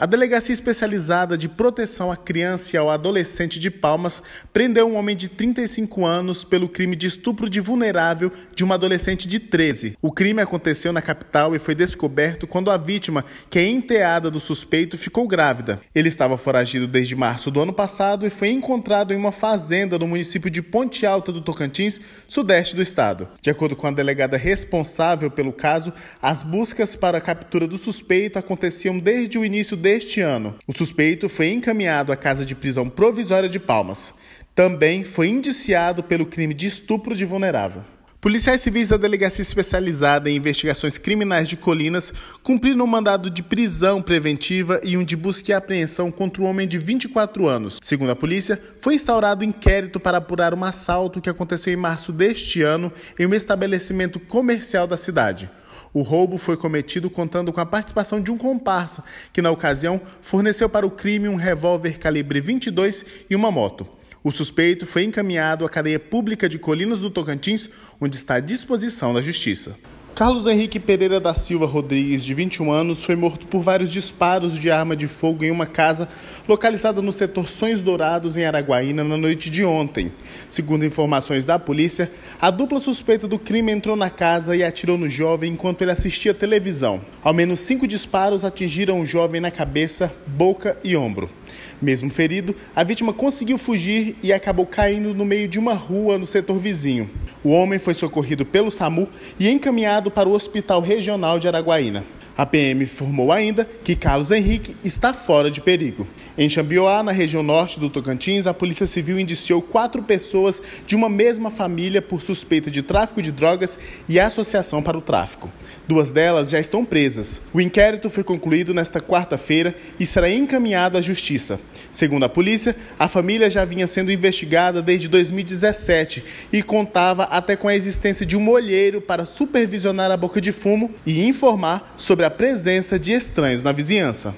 A Delegacia Especializada de Proteção à Criança e ao Adolescente de Palmas prendeu um homem de 35 anos pelo crime de estupro de vulnerável de uma adolescente de 13. O crime aconteceu na capital e foi descoberto quando a vítima, que é enteada do suspeito, ficou grávida. Ele estava foragido desde março do ano passado e foi encontrado em uma fazenda no município de Ponte Alta do Tocantins, sudeste do estado. De acordo com a delegada responsável pelo caso, as buscas para a captura do suspeito aconteciam desde o início deste deste ano. O suspeito foi encaminhado à casa de prisão provisória de Palmas. Também foi indiciado pelo crime de estupro de vulnerável. Policiais civis da Delegacia Especializada em Investigações Criminais de Colinas cumpriram um mandado de prisão preventiva e um de busca e apreensão contra um homem de 24 anos. Segundo a polícia, foi instaurado inquérito para apurar um assalto que aconteceu em março deste ano em um estabelecimento comercial da cidade. O roubo foi cometido contando com a participação de um comparsa, que na ocasião forneceu para o crime um revólver calibre 22 e uma moto. O suspeito foi encaminhado à cadeia pública de Colinas do Tocantins, onde está à disposição da Justiça. Carlos Henrique Pereira da Silva Rodrigues, de 21 anos, foi morto por vários disparos de arma de fogo em uma casa localizada no setor Sonhos Dourados, em Araguaína, na noite de ontem. Segundo informações da polícia, a dupla suspeita do crime entrou na casa e atirou no jovem enquanto ele assistia televisão. Ao menos cinco disparos atingiram o jovem na cabeça, boca e ombro. Mesmo ferido, a vítima conseguiu fugir e acabou caindo no meio de uma rua no setor vizinho. O homem foi socorrido pelo SAMU e encaminhado para o Hospital Regional de Araguaína. A PM informou ainda que Carlos Henrique está fora de perigo. Em Xambioá, na região norte do Tocantins, a Polícia Civil indiciou quatro pessoas de uma mesma família por suspeita de tráfico de drogas e associação para o tráfico. Duas delas já estão presas. O inquérito foi concluído nesta quarta-feira e será encaminhado à justiça. Segundo a polícia, a família já vinha sendo investigada desde 2017 e contava até com a existência de um olheiro para supervisionar a boca de fumo e informar sobre a presença de estranhos na vizinhança.